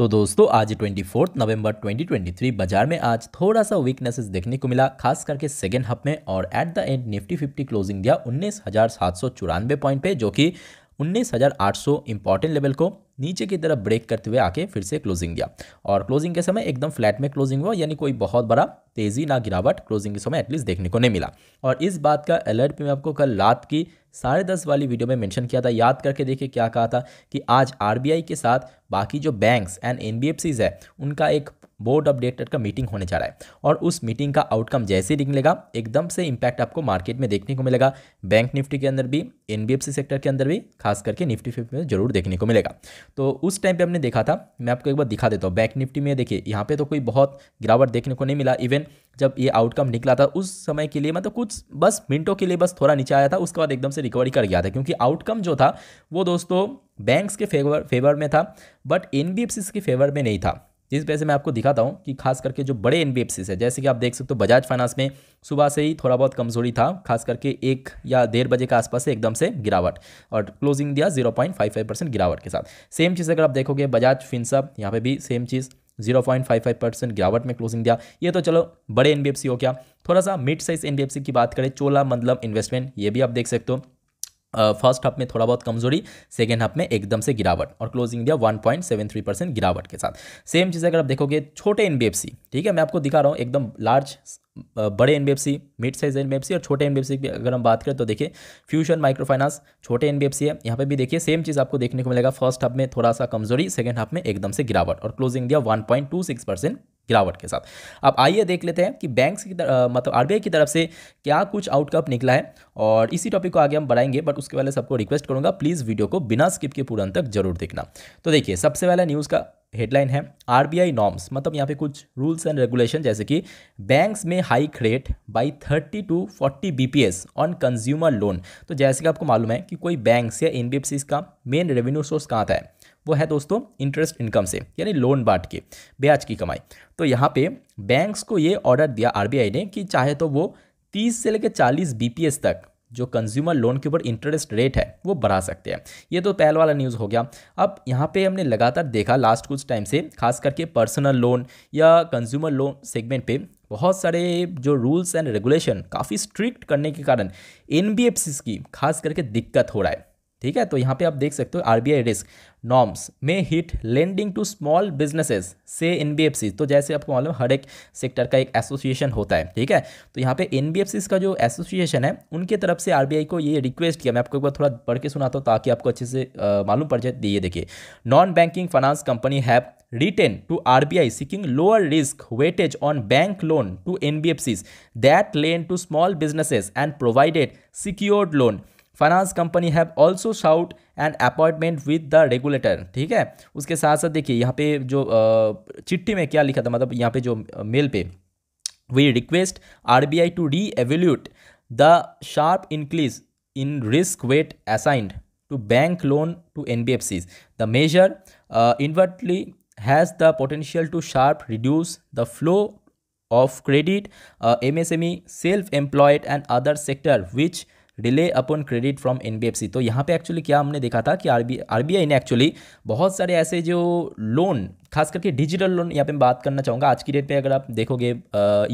तो दोस्तों आज ट्वेंटी फोर्थ नवंबर 2023 बाजार में आज थोड़ा सा वीकनेसेस देखने को मिला खास करके सेकेंड हाफ में और at the end Nifty 50 closing दिया उन्नीस पॉइंट पे जो कि उन्नीस हज़ार आठ सौ इंपॉर्टेंट लेवल को नीचे की तरफ ब्रेक करते हुए आके फिर से क्लोजिंग दिया और क्लोजिंग के समय एकदम फ्लैट में क्लोजिंग हुआ यानी कोई बहुत बड़ा तेज़ी ना गिरावट क्लोजिंग के समय एटलीस्ट देखने को नहीं मिला और इस बात का अलर्ट भी मैं आपको कल रात की साढ़े दस वाली वीडियो में मेंशन किया था याद करके देखिए क्या कहा था कि आज आरबीआई के साथ बाकी जो बैंक्स एंड एन है उनका एक बोर्ड ऑफ डायरेक्टर का मीटिंग होने जा रहा है और उस मीटिंग का आउटकम जैसे ही निकलेगा एकदम से इम्पैक्ट आपको मार्केट में देखने को मिलेगा बैंक निफ्टी के अंदर भी एन सेक्टर के अंदर भी खास करके निफ्टी फिफ्टी में जरूर देखने को मिलेगा तो उस टाइम पर हमने देखा था मैं आपको एक बार दिखा देता हूँ बैंक निफ्टी में देखिए यहाँ पर तो कोई बहुत गिरावट देखने को नहीं मिला इवन जब ये आउटकम निकला था उस समय के लिए मतलब कुछ बस मिनटों के लिए बस थोड़ा नीचे आया था उसके बाद एकदम से रिकवरी कर गया था क्योंकि आउटकम जो था वो दोस्तों बैंक्स के फेवर फेवर में था बट एन के फेवर में नहीं था जिस वजह से मैं आपको दिखाता हूँ कि खास करके जो बड़े एन बी है जैसे कि आप देख सकते हो बजाज फाइनेंस में सुबह से ही थोड़ा बहुत कमजोरी था खास करके एक या डेढ़ बजे के आसपास से एकदम से गिरावट और क्लोजिंग दिया 0.55 परसेंट गिरावट के साथ सेम चीज़ अगर आप देखोगे बजाज फिनसअप यहाँ पे भी सेम चीज़ 0.55 परसेंट गिरावट में क्लोजिंग दिया ये तो चलो बड़े एन हो क्या थोड़ा सा मिड साइज एन की बात करें चोला मतलब इन्वेस्टमेंट ये भी आप देख सकते हो फर्स्ट हाफ में थोड़ा बहुत कमजोरी सेकेंड हाफ में एकदम से गिरावट और क्लोजिंग दिया 1.73 परसेंट गिरावट के साथ सेम चीज़ अगर आप देखोगे छोटे एन ठीक है मैं आपको दिखा रहा हूँ एकदम लार्ज बड़े एन मिड साइज एन और छोटे एन की अगर हम बात करें तो देखिए फ्यूशन माइक्रो फाइनेंस छोटे एन है यहाँ पे भी देखिए सेम चीज़ आपको देखने को मिलेगा फर्स्ट हाफ में थोड़ा सा कमजोरी सेकेंड हाफ में एकदम से गिरावट और क्लोजिंग दिया वन गिरावट के साथ अब आइए देख लेते हैं कि बैंक्स की तर, मतलब आरबीआई की तरफ से क्या कुछ आउटकम निकला है और इसी टॉपिक को आगे हम बढ़ाएंगे बट उसके पहले सबको रिक्वेस्ट करूंगा प्लीज़ वीडियो को बिना स्किप के पूरा तक जरूर देखना तो देखिए सबसे पहले न्यूज़ का हेडलाइन है आरबीआई नॉर्म्स मतलब यहाँ पे कुछ रूल्स एंड रेगुलेशन जैसे कि बैंक्स में hike rate by 30 to 40 BPS on consumer loan तो जैसे कि आपको मालूम है कि कोई बैंक्स या एनबीएफसी का मेन रेवेन्यू सोर्स कहाँ था है वो है दोस्तों इंटरेस्ट इनकम से यानी लोन बांट के ब्याज की कमाई तो यहाँ पे बैंक्स को ये ऑर्डर दिया आरबीआई ने कि चाहे तो वो तीस से लेकर चालीस बीपीएस तक जो कंज्यूमर लोन के ऊपर इंटरेस्ट रेट है वो बढ़ा सकते हैं ये तो पहल वाला न्यूज़ हो गया अब यहाँ पे हमने लगातार देखा लास्ट कुछ टाइम से खास करके पर्सनल लोन या कंज्यूमर लोन सेगमेंट पे बहुत सारे जो रूल्स एंड रेगुलेशन काफ़ी स्ट्रिक्ट करने के कारण एन की खास करके दिक्कत हो रहा है ठीक है तो यहाँ पे आप देख सकते हो आरबीआई रिस्क नॉर्म्स में hit lending to small businesses से एन तो जैसे आपको मालूम हर एक सेक्टर का एक एसोसिएशन होता है ठीक है तो यहाँ पे एन का जो एसोसिएशन है उनके तरफ से आरबीआई को ये रिक्वेस्ट किया मैं आपको एक बार थोड़ा पढ़ के सुनाता हूँ ताकि आपको अच्छे से मालूम पड़ जाए ये देखिए non banking finance company have seeking lower risk weightage on bank loan to N B F Cs that lend to small businesses and provided secured loan finance company have also sought and appointment with the regulator ठीक है उसके साथ साथ देखिए यहाँ पे जो चिट्ठी में क्या लिखा था मतलब यहाँ पे जो मेल पे we request R B I to reevaluate the sharp increase in risk weight assigned to bank loan to N B F Cs the measure inadvertently has the potential to sharp reduce the flow of credit M S M E self employed and other sector which rely upon credit from N तो यहाँ पे actually क्या हमने देखा था कि R B ने actually बहुत सारे ऐसे जो लोन खास करके डिजिटल लोन यहाँ पे मैं बात करना चाहूँगा आज की डेट पे अगर आप देखोगे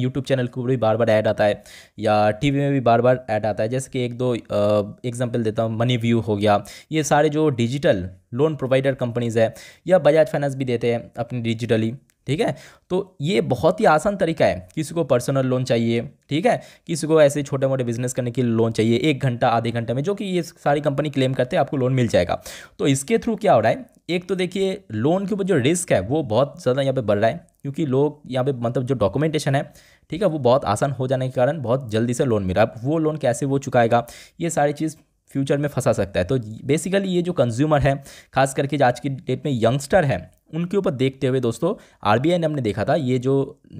यूट्यूब चैनल को भी बार बार ऐड आता है या टीवी में भी बार बार ऐड आता है जैसे कि एक दो एग्जांपल देता हूँ मनी व्यू हो गया ये सारे जो डिजिटल लोन प्रोवाइडर कंपनीज़ है या बजाज फाइनेंस भी देते हैं अपनी डिजिटली ठीक है तो ये बहुत ही आसान तरीका है किसी को पर्सनल लोन चाहिए ठीक है किसी को ऐसे छोटे मोटे बिजनेस करने के लिए लोन चाहिए एक घंटा आधे घंटे में जो कि ये सारी कंपनी क्लेम करते हैं आपको लोन मिल जाएगा तो इसके थ्रू क्या हो रहा है एक तो देखिए लोन के ऊपर जो रिस्क है वो बहुत ज़्यादा यहाँ पे बढ़ रहा है क्योंकि लोग यहाँ पे मतलब जो डॉक्यूमेंटेशन है ठीक है वो बहुत आसान हो जाने के कारण बहुत जल्दी से लोन मिल रहा है वो लोन कैसे वो चुकाएगा ये सारी चीज़ फ्यूचर में फंसा सकता है तो बेसिकली ये जो कंज्यूमर है खास करके आज की डेट में यंगस्टर है उनके ऊपर देखते हुए दोस्तों आर ने हमने देखा था ये जो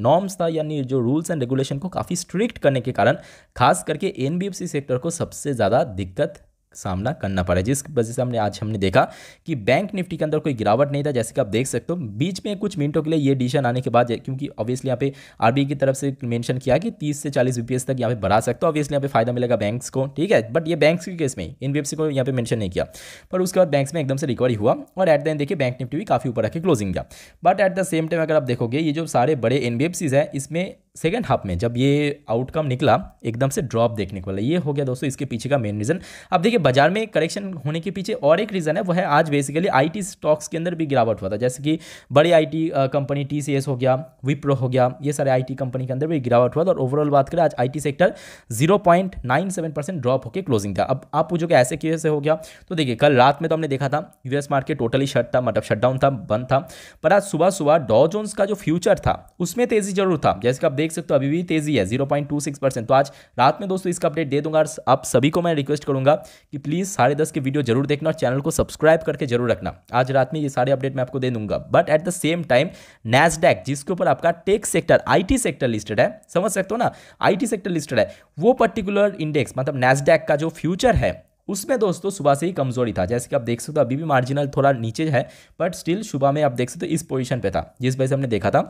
नॉर्म्स था यानी जो रूल्स एंड रेगुलेशन को काफ़ी स्ट्रिक्ट करने के कारण खास करके एन सेक्टर को सबसे ज़्यादा दिक्कत सामना करना पड़ा जिस वजह से हमने आज हमने देखा कि बैंक निफ्टी के अंदर कोई गिरावट नहीं था जैसे कि आप देख सकते हो बीच में कुछ मिनटों के लिए ये डिसीजन आने के बाद क्योंकि ऑब्वियसली यहाँ पे आरबीआई की तरफ से मेंशन किया कि 30 से 40 बीपीएस तक यहाँ पे बढ़ा सकते हो ऑब्वियसली यहाँ पे फायदा मिलेगा बैंक्स को ठीक है बट ये बैंक्स के केस में इन वेबसी को यहाँ पे मैंशन नहीं किया पर उसके बाद बैंक में एकदम से रिकवरी हुआ और एट द एंड देखिए बैंक निफ्टी भी काफ़ी ऊपर आके क्लोजिंग गया but at the same time अगर आप देखोगे ये जो सारे बड़े एन है इसमें सेकेंड हाफ में जब ये आउटकम निकला एकदम से ड्रॉप देखने को मिला ये हो गया दोस्तों इसके पीछे का मेन रीज़न अब देखिए बाजार में करेक्शन होने के पीछे और एक रीज़न है वो है आज बेसिकली आईटी स्टॉक्स के अंदर भी गिरावट हुआ था जैसे कि बड़ी आईटी कंपनी टीसीएस हो गया विप्रो हो गया ये सारे आई कंपनी के अंदर भी गिरावट हुआ था और ओवरऑल बात करें आज IT sector zero percent drop होकर क्लोजिंग था अब आप पूछोगे ऐसे क्यों से हो गया तो देखिए कल रात में तो हमने देखा था यूएस मार्केट टोटली शट था मतलब शटडाउन था बंद था पर आज सुबह सुबह डॉ जोन्स का जो फ्यूचर था उसमें तेजी जरूर था जैसे कि आप देख देख सकते हो अभी भी तेज़ी है zero point two six percent तो आज रात में दोस्तों इसका अपडेट दे दूंगा और आप सभी को मैं रिक्वेस्ट करूंगा कि प्लीज़ साढ़े दस की वीडियो जरूर देखना और चैनल को सब्सक्राइब करके जरूर रखना आज रात में ये सारे अपडेट मैं आपको दे दूंगा but at the same time Nasdaq जिसके ऊपर आपका tech sector IT sector listed है समझ सकते हो ना आई सेक्टर लिस्टेड है वो पर्टिकुलर इंडेक्स मतलब नेसडेक का जो फ्यूचर है उसमें दोस्तों सुबह से ही कमजोरी था जैसे कि आप देख सकते हो अभी भी मार्जिनल थोड़ा नीचे है बट स्टिल सुबह में आप देख सकते हो इस पोजीशन पे था जिस वजह से हमने देखा था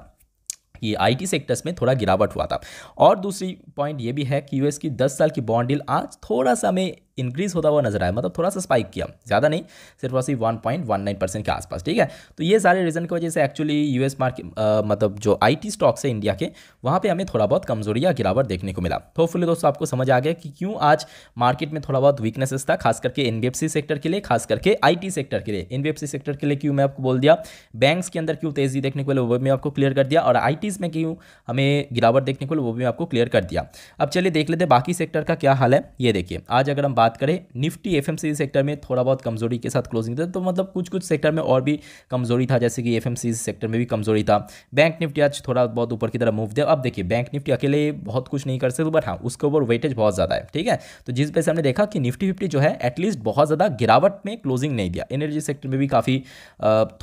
ये आईटी सेक्टर्स में थोड़ा गिरावट हुआ था और दूसरी पॉइंट ये भी है कि यूएस की 10 साल की बॉन्ड डील आज थोड़ा सा में इंक्रीज़ होता हुआ नजर आया मतलब थोड़ा सा स्पाइक किया ज़्यादा नहीं सिर्फ वैसे one point one nine percent के आसपास ठीक है तो ये सारे रीज़न की वजह से एक्चुअली यूएस मार्केट मतलब जो आईटी स्टॉक्स है इंडिया के वहाँ पर हमें थोड़ा बहुत कमजोरी या गिरावट देखने को मिला होपफुली दोस्तों आपको समझ आ गया कि क्यों आज मार्केट में थोड़ा बहुत वीकनेसेस था खास करके एनबीएफसी सेक्टर के लिए खास करके आई सेक्टर के लिए एनबीएफसी सेक्टर के लिए क्यों मैं आपको बोल दिया बैंक के अंदर क्यों तेज़ी देखने को मिले वो भी आपको क्लियर कर दिया और आई में क्यों हमें गिरावट देखने को मिले वो भी मैं आपको क्लियर कर दिया अब चलिए देख लेते बाकी सेक्टर का क्या हाल है ये देखिए आज अगर हम बात बात करें निफ्टी एफ सेक्टर में थोड़ा बहुत कमजोरी के साथ क्लोजिंग था तो मतलब कुछ कुछ सेक्टर में और भी कमजोरी था जैसे कि एफ सेक्टर में भी कमजोरी था बैंक निफ्टी आज थोड़ा बहुत ऊपर की तरफ मूव दिया अब देखिए बैंक निफ्टी अकेले बहुत कुछ नहीं कर सकते बट हाँ उसके ऊपर वेटेज बहुत ज़्यादा है ठीक है तो जिस वजह से हमने देखा कि निफ्टी फिफ्टी जो है एटलीस्ट बहुत ज़्यादा गिरावट में क्लोजिंग नहीं दिया एनर्जी सेक्टर में भी काफ़ी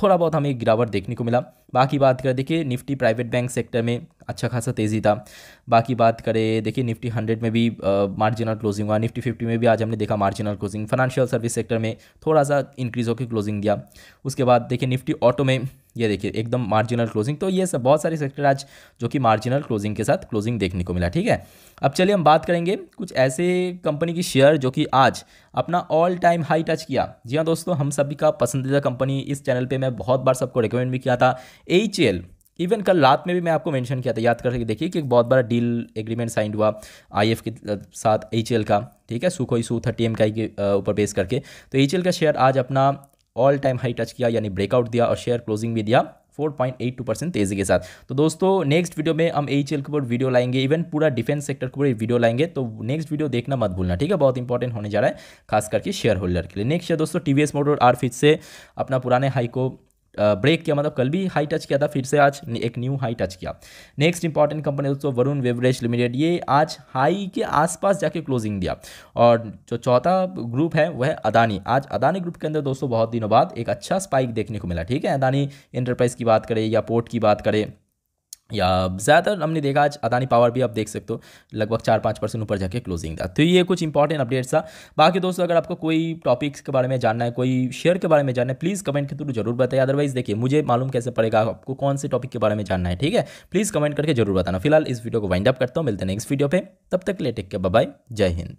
थोड़ा बहुत हमें गिरावट देखने को मिला बाकी बात करें देखिए निफ्टी प्राइवेट बैंक सेक्टर में अच्छा खासा तेज़ी था बाकी बात करें देखिए निफ्टी हंड्रेड में भी मार्जिनल क्लोजिंग हुआ निफ्टी फिफ्टी में भी आज हमने देखा marginal closing financial service sector में थोड़ा सा इंक्रीज़ होकर क्लोजिंग दिया उसके बाद देखिए निफ्टी ऑटो में ये देखिए एकदम मार्जिनल क्लोजिंग तो ये सब बहुत सारे सेक्टर आज जो कि मार्जिनल क्लोजिंग के साथ क्लोजिंग देखने को मिला ठीक है अब चलिए हम बात करेंगे कुछ ऐसे कंपनी की शेयर जो कि आज अपना ऑल टाइम हाई टच किया जी हाँ दोस्तों हम सभी का पसंदीदा कंपनी इस चैनल पर मैं बहुत बार सबको रिकमेंड भी किया था एच इवन कल रात में भी मैं आपको मेंशन किया था याद करके देखिए कि एक बहुत बड़ा डील एग्रीमेंट साइन हुआ आईएफ के साथ एच का ठीक है सुखोई सू थर्टी एम का ऊपर बेस करके तो एच का शेयर आज अपना ऑल टाइम हाई टच किया यानी ब्रेकआउट दिया और शेयर क्लोजिंग भी दिया 4.82 परसेंट तेजी के साथ तो दोस्तों नेक्स्ट वीडियो में हम एच के ऊपर वीडियो लाएंगे इवन पूरा डिफेंस सेक्टर के ऊपर वीडियो लाएंगे तो नेक्स्ट वीडियो देखना मत भूलना ठीक है बहुत इंपॉर्टेंट होने जा रहा है खास करके शेयर होल्डर के लिए नेक्स्ट है दोस्तों टी वी मोटर आर फिज से अपना पुराने हाई को ब्रेक किया मतलब कल भी हाई टच किया था फिर से आज एक न्यू हाई टच किया नेक्स्ट इंपॉर्टेंट कंपनी दोस्तों वरुण वेवरेज लिमिटेड ये आज हाई के आसपास जाके क्लोजिंग दिया और जो चौथा ग्रुप है वह अदानी आज अदानी ग्रुप के अंदर दोस्तों बहुत दिनों बाद एक अच्छा स्पाइक देखने को मिला ठीक है अदानी इंटरप्राइज की बात करें या पोर्ट की बात करें या ज़्यादातर हमने देखा आज अदानी पावर भी आप देख सकते हो लगभग चार पाँच परसेंट ऊपर जाके क्लोजिंग था तो ये कुछ इंपॉर्टेंट अपडेट्स था बाकी दोस्तों अगर आपको कोई टॉपिक्स के बारे में जानना है कोई शेयर के बारे में जानना है प्लीज़ कमेंट के थ्रू जरूर बताएं अदरवाइज़ देखिए मुझे मालूम कैसे पड़ेगा आपको कौन से टॉपिक के बारे में जानना है ठीक है प्लीज़ कमेंट करके जरूर बताना फिलहाल इस वीडियो को वाइंड अप करता हूँ मिलते हैं नेक्स्ट वीडियो पर तब तक ले टेक के बाय जय हिंद